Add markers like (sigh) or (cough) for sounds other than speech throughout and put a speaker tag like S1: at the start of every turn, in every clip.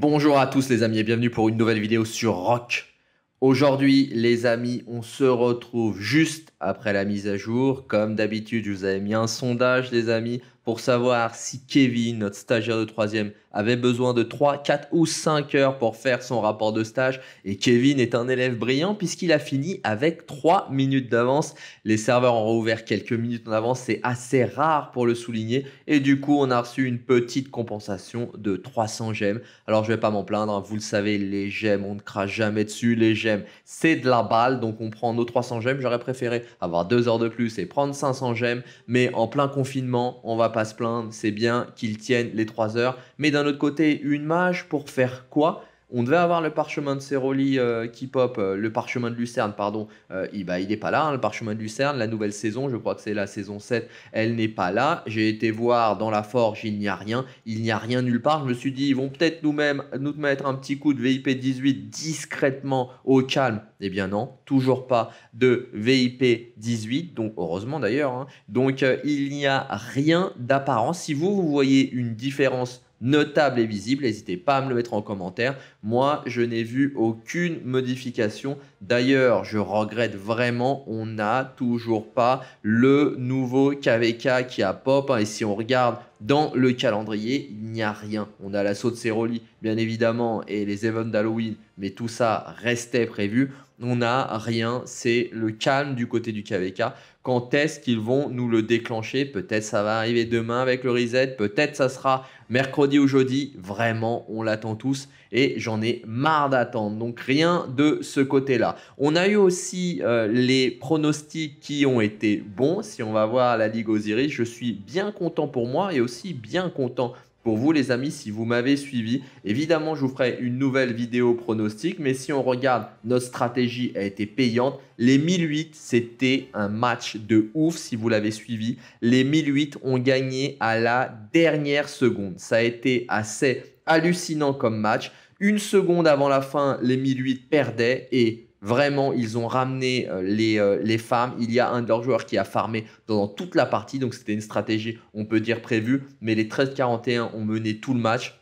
S1: Bonjour à tous les amis et bienvenue pour une nouvelle vidéo sur Rock. Aujourd'hui les amis, on se retrouve juste après la mise à jour. Comme d'habitude, je vous avais mis un sondage les amis pour savoir si Kevin, notre stagiaire de troisième, avait besoin de 3, 4 ou 5 heures pour faire son rapport de stage et Kevin est un élève brillant puisqu'il a fini avec 3 minutes d'avance. Les serveurs ont rouvert quelques minutes en avance, c'est assez rare pour le souligner et du coup on a reçu une petite compensation de 300 gemmes. Alors je vais pas m'en plaindre, hein. vous le savez, les gemmes, on ne crache jamais dessus, les gemmes c'est de la balle donc on prend nos 300 gemmes. J'aurais préféré avoir 2 heures de plus et prendre 500 gemmes mais en plein confinement on va pas se plaindre, c'est bien qu'ils tiennent les 3 heures mais d'un côté une mage pour faire quoi on devait avoir le parchemin de Ceroli euh, qui pop, euh, le parchemin de Lucerne, pardon, euh, bah il n'est pas là, hein, le parchemin de Lucerne, la nouvelle saison, je crois que c'est la saison 7, elle n'est pas là. J'ai été voir dans la forge, il n'y a rien, il n'y a rien nulle part. Je me suis dit, ils vont peut-être nous-mêmes nous mettre un petit coup de VIP 18 discrètement au calme. Eh bien non, toujours pas de VIP 18, donc heureusement d'ailleurs. Hein. Donc il n'y a rien d'apparent. Si vous, vous voyez une différence notable et visible. N'hésitez pas à me le mettre en commentaire. Moi, je n'ai vu aucune modification. D'ailleurs, je regrette vraiment, on n'a toujours pas le nouveau KVK qui a pop. Hein. et si on regarde dans le calendrier, il n'y a rien. On a l'assaut de Ceroli, bien évidemment, et les events d'Halloween mais tout ça restait prévu. On n'a rien, c'est le calme du côté du KVK. Quand est-ce qu'ils vont nous le déclencher Peut-être ça va arriver demain avec le reset, peut-être ça sera mercredi ou jeudi. Vraiment, on l'attend tous et j'en ai marre d'attendre. Donc rien de ce côté-là. On a eu aussi euh, les pronostics qui ont été bons. Si on va voir la Ligue Osiris, je suis bien content pour moi et aussi bien content pour vous les amis, si vous m'avez suivi, évidemment je vous ferai une nouvelle vidéo pronostic, mais si on regarde, notre stratégie a été payante. Les 1008, c'était un match de ouf si vous l'avez suivi. Les 1008 ont gagné à la dernière seconde. Ça a été assez hallucinant comme match. Une seconde avant la fin, les 1008 perdaient et Vraiment, ils ont ramené euh, les, euh, les femmes. Il y a un de leurs joueurs qui a farmé pendant toute la partie. Donc c'était une stratégie, on peut dire, prévue. Mais les 13-41 ont mené tout le match.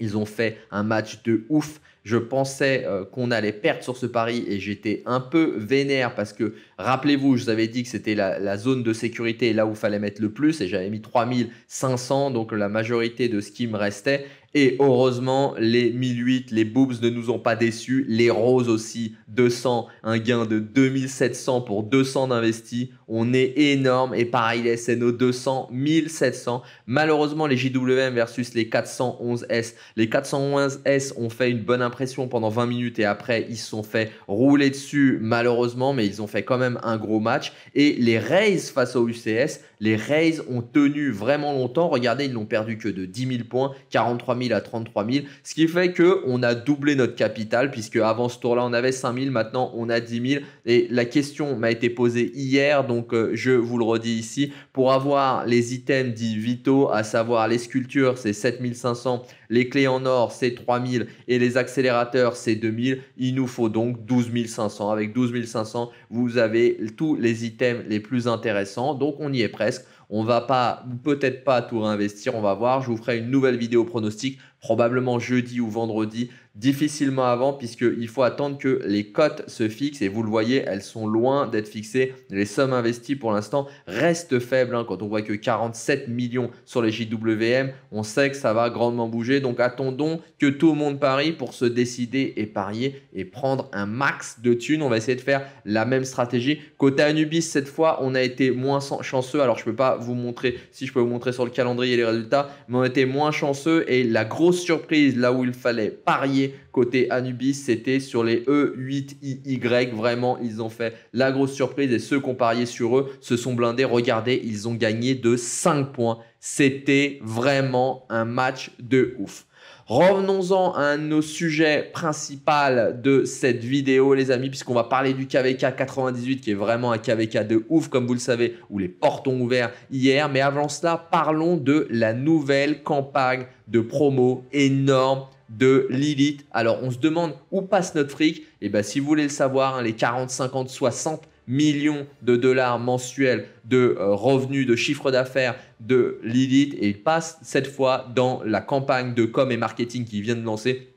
S1: Ils ont fait un match de ouf. Je pensais euh, qu'on allait perdre sur ce pari et j'étais un peu vénère parce que Rappelez-vous, je vous avais dit que c'était la, zone de sécurité là où il fallait mettre le plus et j'avais mis 3500, donc la majorité de ce qui me restait. Et heureusement, les 1008, les boobs ne nous ont pas déçus, les roses aussi, 200, un gain de 2700 pour 200 d'investis. On est énorme et pareil, les SNO 200, 1700. Malheureusement, les JWM versus les 411S. Les 411S ont fait une bonne impression pendant 20 minutes et après, ils se sont fait rouler dessus, malheureusement, mais ils ont fait quand même un gros match. Et les Rays face au UCS, les Rays ont tenu vraiment longtemps. Regardez, ils n'ont perdu que de 10 000 points, 43 000 à 33 000. Ce qui fait qu'on a doublé notre capital, puisque avant ce tour-là, on avait 5 000, maintenant on a 10 000. Et la question m'a été posée hier, donc euh, je vous le redis ici. Pour avoir les items dits vitaux, à savoir les sculptures, c'est 7500 les clés en or c'est 3000 et les accélérateurs c'est 2000, il nous faut donc 12 500. Avec 12 500, vous avez tous les items les plus intéressants, donc on y est presque. On va pas, peut-être pas tout réinvestir, on va voir. Je vous ferai une nouvelle vidéo pronostic, probablement jeudi ou vendredi, difficilement avant puisqu'il faut attendre que les cotes se fixent et vous le voyez, elles sont loin d'être fixées. Les sommes investies pour l'instant restent faibles. Hein. Quand on voit que 47 millions sur les JWM, on sait que ça va grandement bouger. Donc attendons que tout le monde parie pour se décider et parier et prendre un max de thunes. On va essayer de faire la même stratégie. Côté Anubis, cette fois, on a été moins chanceux. Alors je ne peux pas vous montrer, si je peux vous montrer sur le calendrier les résultats, mais on a été moins chanceux et la grosse surprise là où il fallait parier côté Anubis, c'était sur les E8IY. Vraiment, ils ont fait la grosse surprise et ceux qu'on pariait sur eux se sont blindés. Regardez, ils ont gagné de 5 points. C'était vraiment un match de ouf. Revenons-en à un nos sujets principaux de cette vidéo, les amis, puisqu'on va parler du KVK 98, qui est vraiment un KVK de ouf, comme vous le savez, où les portes ont ouvert hier. Mais avant cela, parlons de la nouvelle campagne de promo énorme de Lilith. Alors on se demande où passe notre fric. Et eh bien si vous voulez le savoir, hein, les 40, 50, 60 millions de dollars mensuels de euh, revenus, de chiffre d'affaires de Lilith et passe cette fois dans la campagne de com et marketing qu'ils viennent de lancer.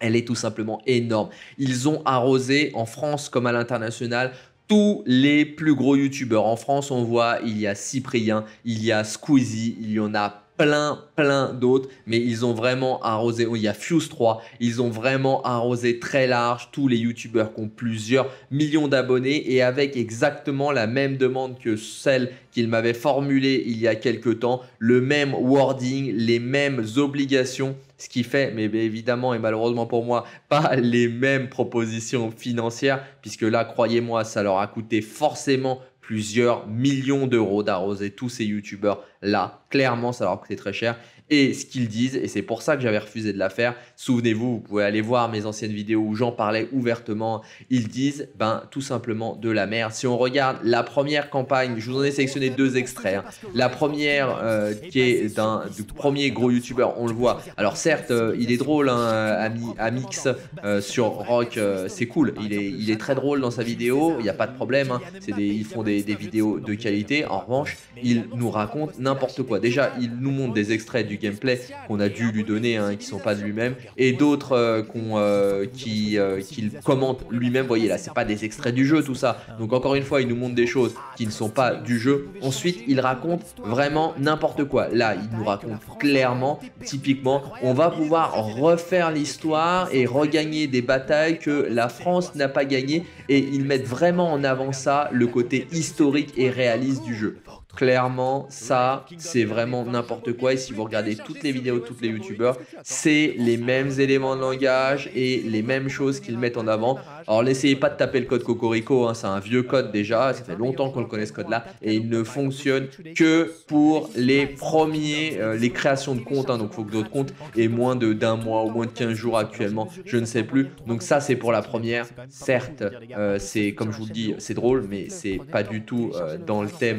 S1: Elle est tout simplement énorme. Ils ont arrosé en France comme à l'international tous les plus gros youtubeurs. En France, on voit, il y a Cyprien, il y a Squeezie, il y en a plein, plein d'autres, mais ils ont vraiment arrosé. Il y a Fuse 3, ils ont vraiment arrosé très large tous les youtubeurs qui ont plusieurs millions d'abonnés et avec exactement la même demande que celle qu'ils m'avaient formulée il y a quelques temps, le même wording, les mêmes obligations ce qui fait, mais évidemment et malheureusement pour moi, (laughs) pas les mêmes propositions financières, puisque là, croyez-moi, ça leur a coûté forcément plusieurs millions d'euros d'arroser tous ces youtubeurs là. Clairement, ça leur coûter très cher et ce qu'ils disent. Et c'est pour ça que j'avais refusé de la faire. Souvenez-vous, vous pouvez aller voir mes anciennes vidéos où j'en parlais ouvertement. Ils disent, ben, tout simplement de la merde. Si on regarde la première campagne, je vous en ai sélectionné deux extraits. Hein. La première, euh, qui est d'un premier gros youtubeur, on le voit. Alors certes, euh, il est drôle, hein, euh, Amix mix sur Rock, c'est cool. Il est, il est très drôle dans sa vidéo, il n'y a pas de problème. Hein. ils font des, des vidéos de qualité. En revanche, il nous raconte n'importe quoi. Déjà, il nous montre des extraits du gameplay qu'on a dû lui donner, hein, qui sont pas de lui-même, et d'autres euh, euh, qui euh, qu'il commente lui-même. Voyez là, c'est pas des extraits du jeu tout ça. Donc encore une fois, il nous montre des choses qui ne sont pas du jeu. Ensuite, il raconte vraiment n'importe quoi. Là, il nous raconte clairement, typiquement, on va pouvoir refaire l'histoire et regagner des batailles que la France n'a pas gagnées. Et ils mettent vraiment en avant ça, le côté historique et réaliste du jeu. Clairement, ça, c'est vraiment n'importe quoi. Et si vous regardez toutes les vidéos de tous les youtubeurs, c'est les mêmes éléments de langage et les mêmes choses qu'ils mettent en avant. Alors, n'essayez pas de taper le code Cocorico, hein, c'est un vieux code déjà. Ça fait longtemps qu'on le connaît ce code-là. Et il ne fonctionne que pour les premiers, euh, les créations de comptes. Hein, donc, il faut que d'autres comptes aient moins d'un mois ou moins de 15 jours actuellement. Je ne sais plus. Donc, ça, c'est pour la première. Certes, euh, c'est comme je vous le dis, c'est drôle, mais c'est pas du tout euh, dans le thème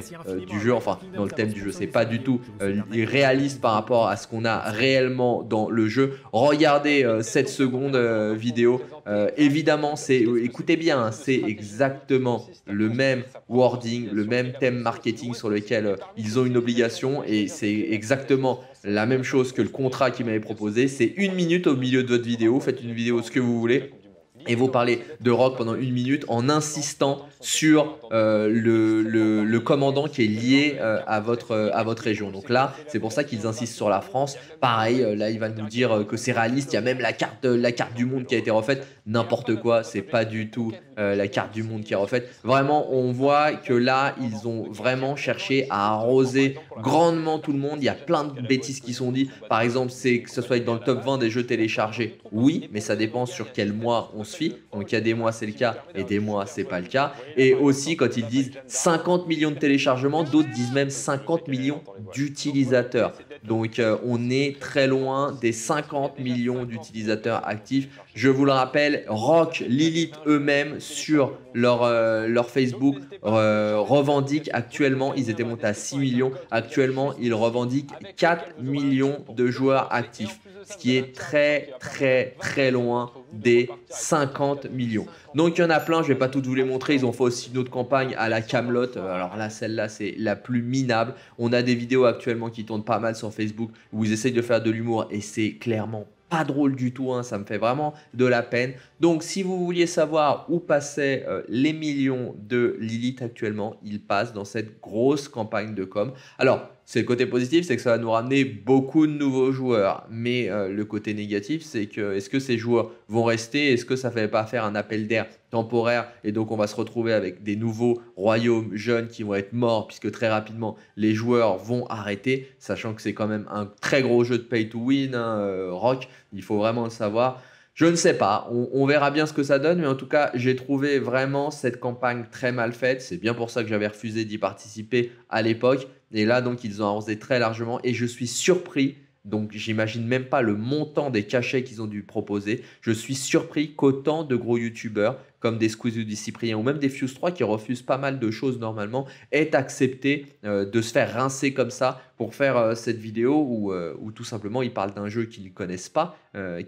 S1: du jeu enfin dans le thème du jeu, c'est pas du tout euh, réaliste par rapport à ce qu'on a réellement dans le jeu. Regardez euh, cette seconde euh, vidéo, évidemment c'est, écoutez bien, hein, c'est exactement le même wording, le même thème marketing sur lequel ils ont une obligation et c'est exactement la même chose que le contrat qui m'avait proposé. C'est une minute au milieu de votre vidéo, faites une vidéo ce que vous voulez, et vous parlez de rock pendant une minute en insistant sur euh, le, commandant qui est lié euh, à, votre, euh, à votre région. Donc là, c'est pour ça qu'ils insistent sur la France. Pareil, là, il va nous dire que c'est réaliste. Il y a même la carte, la carte du monde qui a été refaite. N'importe quoi, c'est pas du tout la carte du monde qui est refaite. Vraiment, on voit que là, ils ont vraiment cherché à arroser grandement tout le monde. Il y a plein de bêtises qui sont dites. Par exemple, c'est que ce soit dans le top 20 des jeux téléchargés. Oui, mais ça dépend sur quel mois on se donc il y a des mois c'est le cas et des mois c'est pas le cas. Et aussi quand ils disent 50 millions de téléchargements, d'autres disent même 50 millions d'utilisateurs. Donc euh, on est très loin des 50 millions d'utilisateurs actifs. Je vous le rappelle, Rock, Lilith eux-mêmes sur leur, euh, leur Facebook revendiquent actuellement, ils étaient montés à 6 millions, actuellement ils revendiquent 4 millions de joueurs actifs ce qui est très très très loin des 50 millions. Donc il y en a plein, je ne vais pas toutes vous les montrer, ils ont fait aussi une autre campagne à la Camelot. Euh, alors là celle-là c'est la plus minable. On a des vidéos actuellement qui tournent pas mal sur Facebook où ils essayent de faire de l'humour et c'est clairement pas drôle du tout, hein, ça me fait vraiment de la peine. Donc si vous vouliez savoir où passaient euh, les millions de Lilith actuellement, ils passent dans cette grosse campagne de com. Alors, c'est le côté positif, c'est que ça va nous ramener beaucoup de nouveaux joueurs. Mais euh, le côté négatif, c'est que est-ce que ces joueurs vont rester Est-ce que ça ne fait pas faire un appel d'air temporaire. Et donc, on va se retrouver avec des nouveaux royaumes jeunes qui vont être morts, puisque très rapidement, les joueurs vont arrêter, sachant que c'est quand même un très gros jeu de pay to win, hein, euh, rock, il faut vraiment le savoir. Je ne sais pas, on, verra bien ce que ça donne, mais en tout cas, j'ai trouvé vraiment cette campagne très mal faite. C'est bien pour ça que j'avais refusé d'y participer à l'époque. Et là, donc, ils ont arrosé très largement et je suis surpris. Donc, j'imagine même pas le montant des cachets qu'ils ont dû proposer. Je suis surpris qu'autant de gros youtubeurs comme des Squeezie des Cyprien ou même des Fuse 3 qui refusent pas mal de choses normalement, est accepté euh, de se faire rincer comme ça pour faire euh, cette vidéo euh, où, tout simplement ils parlent d'un jeu qu'ils ne connaissent pas,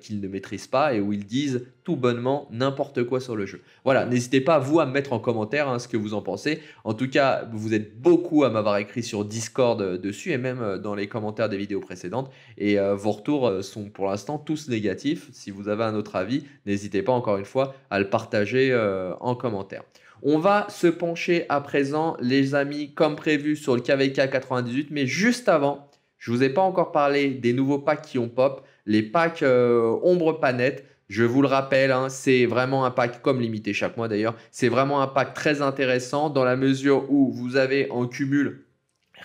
S1: qu'ils ne maîtrisent pas et où ils disent tout bonnement n'importe quoi sur le jeu. Voilà, n'hésitez pas vous à me mettre en commentaire hein, ce que vous en pensez. En tout cas, vous êtes beaucoup à m'avoir écrit sur Discord dessus et même dans les commentaires des vidéos précédentes et vos retours sont pour l'instant tous négatifs. Si vous avez un autre avis, n'hésitez pas encore une fois à le partager euh, en commentaire. On va se pencher à présent, les amis, comme prévu sur le KVK 98. Mais juste avant, je ne vous ai pas encore parlé des nouveaux packs qui ont pop, les packs euh, Ombre Panette. Je vous le rappelle, hein, c'est vraiment un pack, comme limité chaque mois d'ailleurs, c'est vraiment un pack très intéressant dans la mesure où vous avez en cumul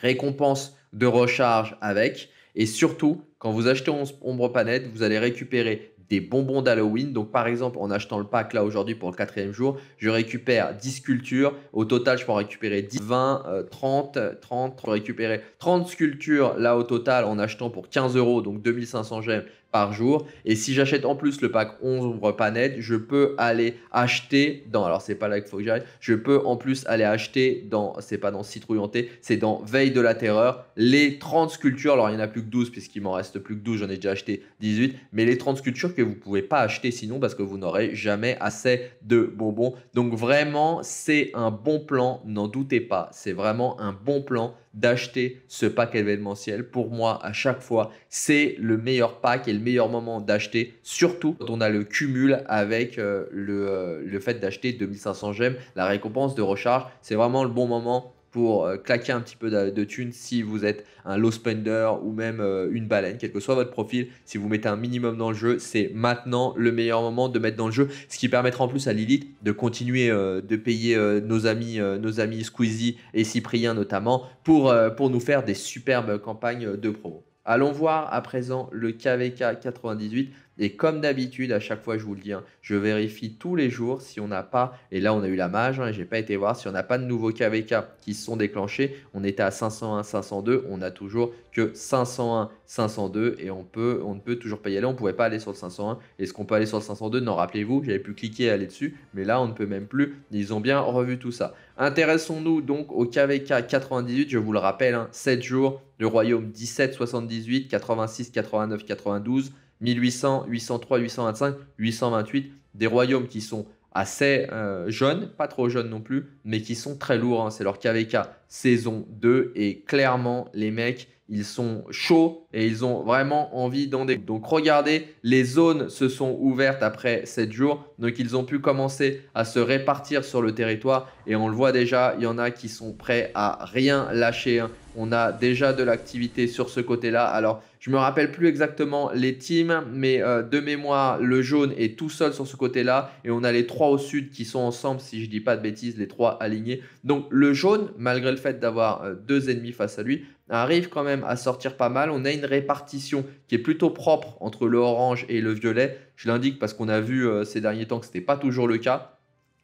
S1: récompense de recharge avec. Et surtout, quand vous achetez Ombre Panette, vous allez récupérer des bonbons d'Halloween. Donc, par exemple, en achetant le pack là aujourd'hui pour le quatrième jour, je récupère 10 sculptures. Au total, je peux en récupérer 10, 20, 30, 30. Je peux récupérer 30 sculptures là au total en achetant pour 15 euros, donc 2500 gemmes par jour. Et si j'achète en plus le pack 11 ouvre pas je peux aller acheter dans, alors c'est pas là qu'il faut que j'aille, je peux en plus aller acheter dans, c'est pas dans Citrouillanté, c'est dans Veille de la Terreur, les 30 sculptures, alors il y en a plus que 12 puisqu'il m'en reste plus que 12, j'en ai déjà acheté 18, mais les 30 sculptures que vous pouvez pas acheter sinon parce que vous n'aurez jamais assez de bonbons. Donc vraiment, c'est un bon plan, n'en doutez pas, c'est vraiment un bon plan d'acheter ce pack événementiel. Pour moi, à chaque fois, c'est le meilleur pack et meilleur moment d'acheter, surtout quand on a le cumul avec euh, le, euh, le, fait d'acheter 2500 gemmes, la récompense de recharge. C'est vraiment le bon moment pour euh, claquer un petit peu de, thunes si vous êtes un low spender ou même une baleine, quel que soit votre profil. Si vous mettez un minimum dans le jeu, c'est maintenant le meilleur moment de mettre dans le jeu, ce qui permettra en plus à Lilith de continuer de payer nos amis, nos amis Squeezie et Cyprien notamment pour, pour nous faire des superbes campagnes de promo. Allons voir à présent le KVK 98 et comme d'habitude, à chaque fois, je vous le dis, hein, je vérifie tous les jours si on n'a pas, et là on a eu la mage, Je hein, n'ai j'ai pas été voir, si on n'a pas de nouveaux KVK qui se sont déclenchés, on était à 501, 502, on n'a toujours que 501, 502, et on peut, on ne peut toujours pas y aller, on ne pouvait pas aller sur le 501. Est-ce qu'on peut aller sur le 502 Non, rappelez-vous, j'avais pu cliquer et aller dessus, mais là on ne peut même plus, ils ont bien revu tout ça. Intéressons-nous donc au KVK 98, je vous le rappelle, 7 hein, jours, le royaume 17, 78, 86, 89, 92, 1800, 803, 825, 828, des royaumes qui sont assez euh, jeunes, pas trop jeunes non plus, mais qui sont très lourds. Hein. C'est leur KVK saison 2 et clairement les mecs, ils sont chauds et ils ont vraiment envie d'en Donc regardez, les zones se sont ouvertes après 7 jours, donc ils ont pu commencer à se répartir sur le territoire et on le voit déjà, il y en a qui sont prêts à rien lâcher. Hein. On a déjà de l'activité sur ce côté-là. Alors, je me rappelle plus exactement les teams, mais euh, de mémoire, le jaune est tout seul sur ce côté-là et on a les trois au sud qui sont ensemble, si je ne dis pas de bêtises, les trois alignés. Donc le jaune, malgré le fait d'avoir euh, deux ennemis face à lui, arrive quand même à sortir pas mal. On a une répartition qui est plutôt propre entre le orange et le violet. Je l'indique parce qu'on a vu euh, ces derniers temps que ce n'était pas toujours le cas.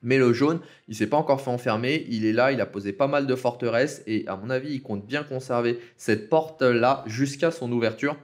S1: Mais le jaune, il s'est pas encore fait enfermer, il est là, il a posé pas mal de forteresses et à mon avis, il compte bien conserver cette porte-là jusqu'à son ouverture.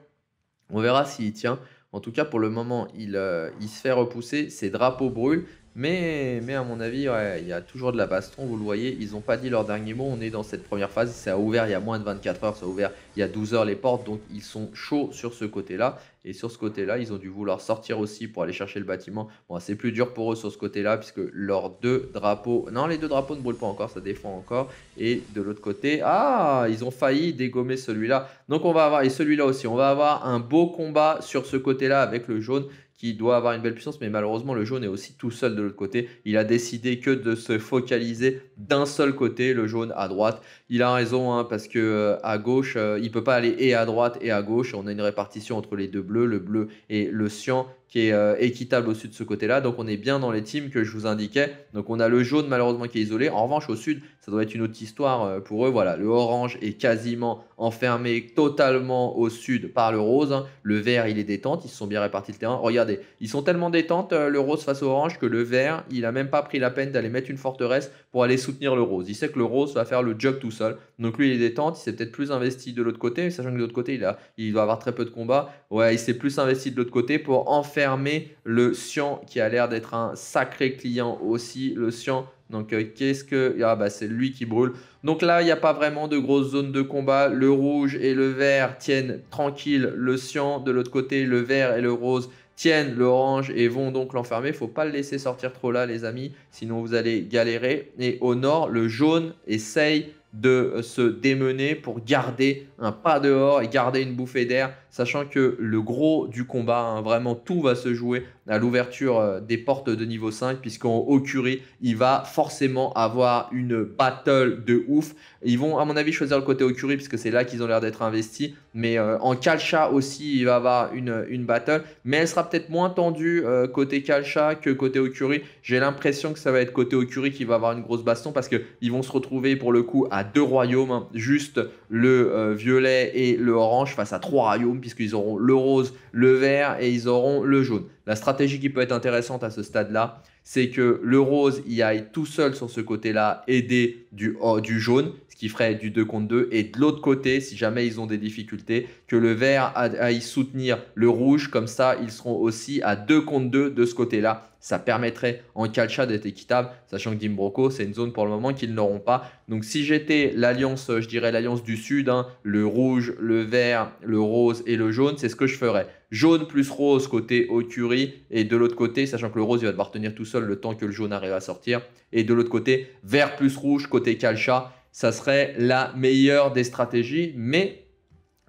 S1: On verra s'il tient. En tout cas, pour le moment, il euh, se fait repousser, ses drapeaux brûlent, mais, mais à mon avis, il y a toujours de la baston, vous le voyez, ils n'ont pas dit leur dernier mot, on est dans cette première phase, ça a ouvert il y a moins de 24 heures, ça a ouvert il y a 12 heures les portes, donc ils sont chauds sur ce côté-là, et sur ce côté-là, ils ont dû vouloir sortir aussi pour aller chercher le bâtiment. Bon, c'est plus dur pour eux sur ce côté-là, puisque leurs deux drapeaux, non, les deux drapeaux ne brûlent pas encore, ça défend encore, et de l'autre côté, ah, ils ont failli dégommer celui-là, donc on va avoir, et celui-là aussi, on va avoir un beau combat sur ce côté-là avec le jaune, doit avoir une belle puissance, mais malheureusement, le jaune est aussi tout seul de l'autre côté. Il a décidé que de se focaliser d'un seul côté, le jaune à droite. Il a raison, hein, parce que euh, à gauche, euh, il peut pas aller et à droite et à gauche. On a une répartition entre les deux bleus, le bleu et le cyan qui est euh, équitable au sud de ce côté-là. Donc on est bien dans les teams que je vous indiquais. Donc on a le jaune malheureusement qui est isolé. En revanche au sud, ça doit être une autre histoire euh, pour eux. Voilà, le orange est quasiment enfermé totalement au sud par le rose. Hein. Le vert, il est détente. Ils se sont bien répartis le terrain. Regardez, ils sont tellement détente euh, le rose face au orange que le vert, il a même pas pris la peine d'aller mettre une forteresse pour aller soutenir le rose. Il sait que le rose va faire le job tout seul. Donc lui, il est détente. Il s'est peut-être plus investi de l'autre côté, sachant que de l'autre côté, il, a, il doit avoir très peu de combats. Ouais, il s'est plus investi de l'autre côté pour enfermer fermer le Sian qui a l'air d'être un sacré client aussi. Le Sian, donc euh, qu'est-ce que... Ah bah c'est lui qui brûle. Donc là, il n'y a pas vraiment de grosse zone de combat. Le rouge et le vert tiennent tranquille le Sian. De l'autre côté, le vert et le rose tiennent l'orange et vont donc l'enfermer. faut pas le laisser sortir trop là, les amis, sinon vous allez galérer. Et au nord, le jaune essaye de euh, se démener pour garder un pas dehors et garder une bouffée d'air sachant que le gros du combat, hein, vraiment tout va se jouer à l'ouverture euh, des portes de niveau 5, puisqu'en Okuri, il va forcément avoir une battle de ouf. Ils vont, à mon avis, choisir le côté Okuri, puisque c'est là qu'ils ont l'air d'être investis. Mais euh, en Kalcha aussi, il va avoir une, battle. Mais elle sera peut-être moins tendue euh, côté Kalcha que côté Okuri. J'ai l'impression que ça va être côté Okuri qui va avoir une grosse baston, parce qu'ils vont se retrouver pour le coup à deux royaumes, hein. juste le violet et le orange, face à trois royaumes puisqu'ils auront le rose, le vert et ils auront le jaune. La stratégie qui peut être intéressante à ce stade-là, c'est que le rose y aille tout seul sur ce côté-là, aidé du, oh, du jaune, qui ferait du 2 contre 2. Et de l'autre côté, si jamais ils ont des difficultés, que le vert aille soutenir le rouge. Comme ça, ils seront aussi à 2 contre 2 de ce côté-là. Ça permettrait en calcha d'être équitable, sachant que Dimbroco, c'est une zone pour le moment qu'ils n'auront pas. Donc si j'étais l'alliance, euh, je dirais l'alliance du sud, hein, le rouge, le vert, le rose et le jaune, c'est ce que je ferais. Jaune plus rose côté Ocuri et de l'autre côté, sachant que le rose il va devoir tenir tout seul le temps que le jaune arrive à sortir. Et de l'autre côté, vert plus rouge côté calcha ça serait la meilleure des stratégies, mais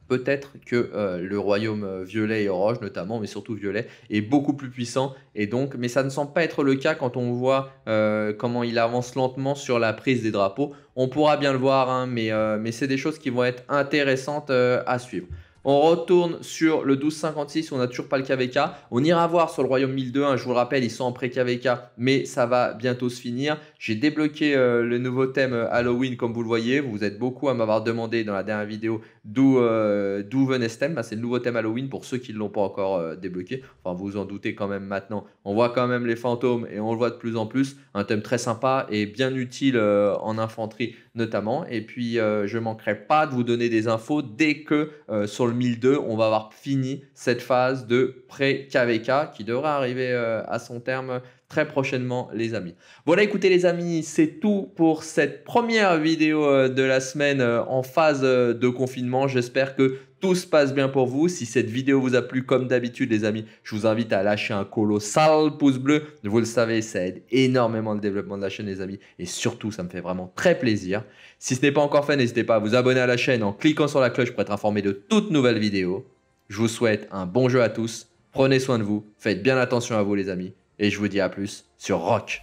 S1: peut-être que euh, le royaume euh, violet et orange notamment, mais surtout violet, est beaucoup plus puissant. Et donc, mais ça ne semble pas être le cas quand on voit euh, comment il avance lentement sur la prise des drapeaux. On pourra bien le voir, hein, mais c'est des choses qui vont être intéressantes à suivre. On retourne sur le 12,56, on n'a toujours pas le KVK. On ira voir sur le Royaume 1002, je vous le rappelle, ils sont en pré-KVK, mais ça va bientôt se finir. J'ai débloqué euh, le nouveau thème euh, Halloween, comme vous le voyez. Vous êtes beaucoup à m'avoir demandé dans la dernière vidéo d'où euh, venait ce thème. Bah, c'est le nouveau thème Halloween pour ceux qui ne l'ont pas encore débloqué. Enfin, vous vous en doutez quand même maintenant. On voit quand même les fantômes et on le voit de plus en plus. Un thème très sympa et bien utile en infanterie notamment. Et puis, je ne manquerai pas de vous donner des infos dès que sur le 2002, on va avoir fini cette phase de pré-KVK qui devra arriver euh, à son terme très prochainement, les amis. Voilà, écoutez, les amis, c'est tout pour cette première vidéo euh, de la semaine euh, en phase de confinement. J'espère que tout se passe bien pour vous. Si cette vidéo vous a plu, comme d'habitude, les amis, je vous invite à lâcher un colossal pouce bleu. Vous le savez, ça aide énormément le développement de la chaîne, les amis. Et surtout, ça me fait vraiment très plaisir. Si ce n'est pas encore fait, n'hésitez pas à vous abonner à la chaîne en cliquant sur la cloche pour être informé de toutes nouvelles vidéos. Je vous souhaite un bon jeu à tous, prenez soin de vous, faites bien attention à vous les amis, et je vous dis à plus sur Rock.